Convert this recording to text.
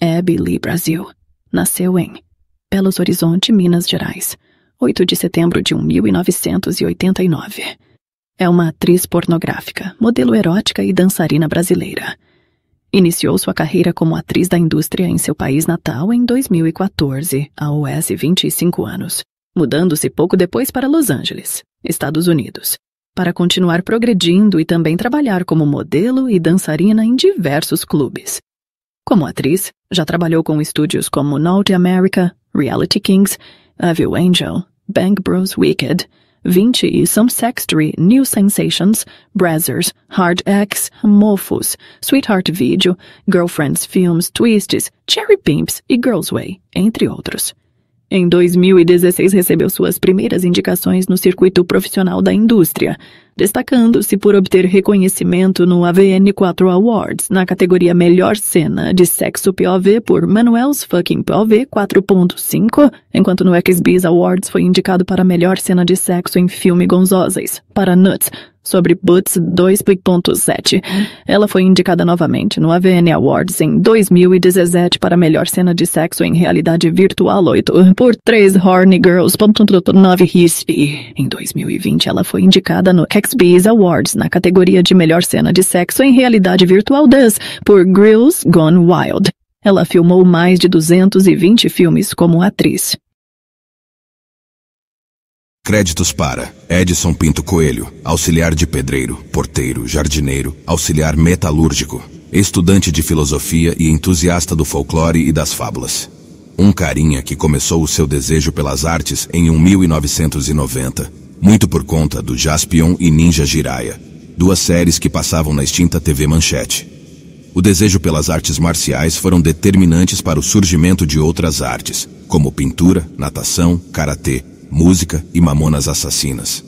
Abby Lee Brasil nasceu em Belo Horizonte, Minas Gerais, 8 de setembro de 1989. É uma atriz pornográfica, modelo erótica e dançarina brasileira. Iniciou sua carreira como atriz da indústria em seu país natal em 2014, aos 25 anos, mudando-se pouco depois para Los Angeles, Estados Unidos, para continuar progredindo e também trabalhar como modelo e dançarina em diversos clubes. Como atriz, já trabalhou com estúdios como Naughty America, Reality Kings, Evil Angel, Bang Bros Wicked, 20 e Some Sextry, New Sensations, Brazzers, Hard X, Mofos, Sweetheart Video, Girlfriends Films, Twists, Cherry Pimps e Girls Way, entre outros. Em 2016 recebeu suas primeiras indicações no circuito profissional da indústria, destacando-se por obter reconhecimento no AVN4 Awards na categoria Melhor Cena de Sexo POV por Manuel's Fucking POV 4.5, enquanto no XBs Awards foi indicado para Melhor Cena de Sexo em Filme Gonzóseis, para Nuts, sobre Boots 2.7. Ela foi indicada novamente no AVN Awards em 2017 para melhor cena de sexo em realidade virtual 8 por 3 Horny Girls. 9 History. Em 2020, ela foi indicada no XB's Awards na categoria de melhor cena de sexo em realidade virtual 10 por Grills Gone Wild. Ela filmou mais de 220 filmes como atriz. Créditos para Edson Pinto Coelho, auxiliar de pedreiro, porteiro, jardineiro, auxiliar metalúrgico, estudante de filosofia e entusiasta do folclore e das fábulas. Um carinha que começou o seu desejo pelas artes em 1990, muito por conta do Jaspion e Ninja Jiraiya, duas séries que passavam na extinta TV Manchete. O desejo pelas artes marciais foram determinantes para o surgimento de outras artes, como pintura, natação, karatê, música e mamonas assassinas.